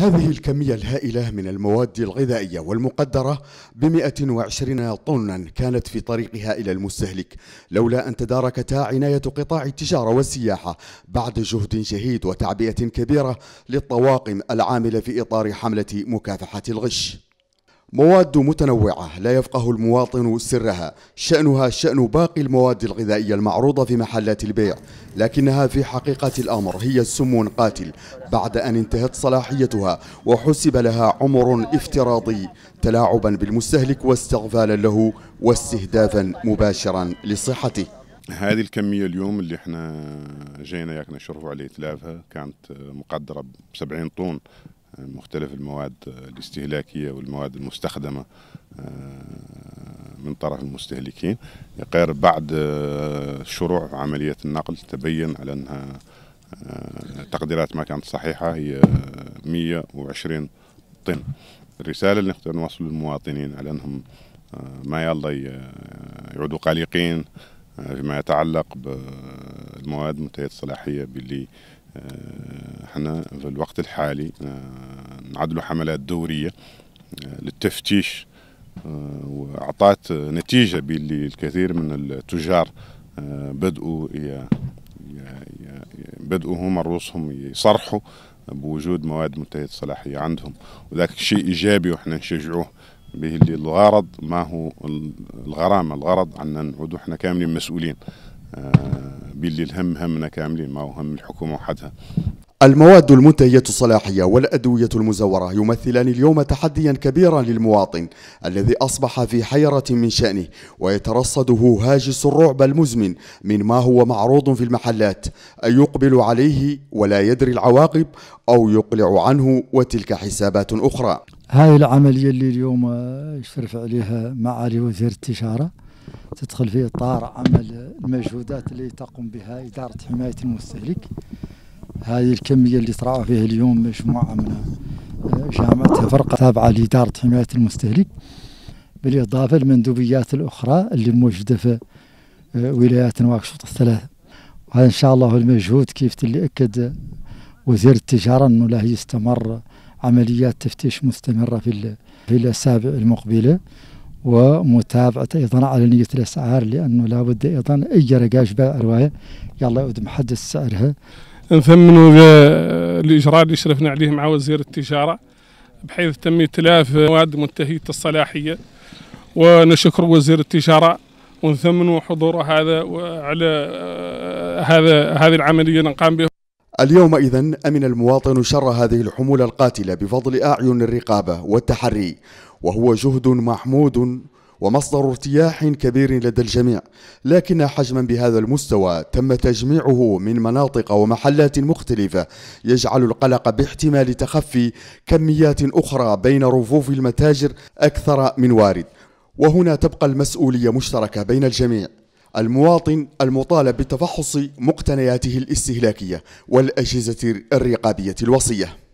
هذه الكمية الهائلة من المواد الغذائية والمقدرة ب 120 طنا كانت في طريقها إلى المستهلك لولا أن تداركتها عناية قطاع التجارة والسياحة بعد جهد شهيد وتعبئة كبيرة للطواقم العاملة في إطار حملة مكافحة الغش مواد متنوعة لا يفقه المواطن سرها شأنها شأن باقي المواد الغذائية المعروضة في محلات البيع لكنها في حقيقة الأمر هي السم قاتل بعد أن انتهت صلاحيتها وحسب لها عمر افتراضي تلاعبا بالمستهلك واستغفالا له واستهدافا مباشرا لصحته هذه الكمية اليوم اللي احنا جينا ياك نشرفوا عليه تلافها كانت مقدرة ب 70 طن مختلف المواد الاستهلاكية والمواد المستخدمة آه، من طرف المستهلكين غير بعد آه، شروع عملية النقل تبين على أنها آه، تقديرات ما كانت صحيحة هي 120 طن الرسالة اللي نقدر نوصل للمواطنين على أنهم ما يلا يعودوا قلقين فيما يتعلق بالمواد منتهية الصلاحية باللي احنا في الوقت الحالي آه، نعدلوا حملات دورية آه، للتفتيش آه، وأعطت نتيجة باللي الكثير من التجار بدؤوا بدؤوا هم رؤوسهم يصرحوا بوجود مواد منتهية الصلاحية عندهم وذاك شيء إيجابي وإحنا نشجعوه به اللي الغرض ما هو الغرامة الغرض عندنا نعودوا إحنا كاملين مسؤولين باللي الهم همنا كاملين ما هو هم الحكومه وحدها المواد المنتهية الصلاحية والأدوية المزورة يمثلان اليوم تحديا كبيرا للمواطن الذي أصبح في حيرة من شأنه ويترصده هاجس الرعب المزمن من ما هو معروض في المحلات أي يقبل عليه ولا يدري العواقب أو يقلع عنه وتلك حسابات أخرى هاي العملية اللي اليوم يشرف عليها معالي وزير التجارة تدخل في اطار عمل المجهودات اللي تقوم بها اداره حمايه المستهلك هذه الكميه اللي تراها فيها اليوم مجموعه من جامعتها فرقه تابعه لاداره حمايه المستهلك بالاضافه للمندوبيات الاخرى اللي موجوده في ولايات نواكشوط الثلاثه وهذا ان شاء الله المجهود كيف اللي اكد وزير التجاره انه لا يستمر عمليات تفتيش مستمره في في الاسابيع المقبله ومتابعة أيضا علنية الأسعار لأنه لابد أيضا أي رقاش باع رواية يلا يقدم محدد سعرها نثمنوا آه، الإجراء اللي شرفنا عليه مع وزير التجارة بحيث تم إتلاف مواد منتهية الصلاحية ونشكر وزير التجارة ونثمن حضور هذا وعلى آه، هذا هذه العملية نقام بها اليوم إذا أمن المواطن شر هذه الحمولة القاتلة بفضل أعين الرقابة والتحري وهو جهد محمود ومصدر ارتياح كبير لدى الجميع لكن حجما بهذا المستوى تم تجميعه من مناطق ومحلات مختلفة يجعل القلق باحتمال تخفي كميات أخرى بين رفوف المتاجر أكثر من وارد وهنا تبقى المسؤولية مشتركة بين الجميع المواطن المطالب بتفحص مقتنياته الاستهلاكية والأجهزة الرقابية الوصية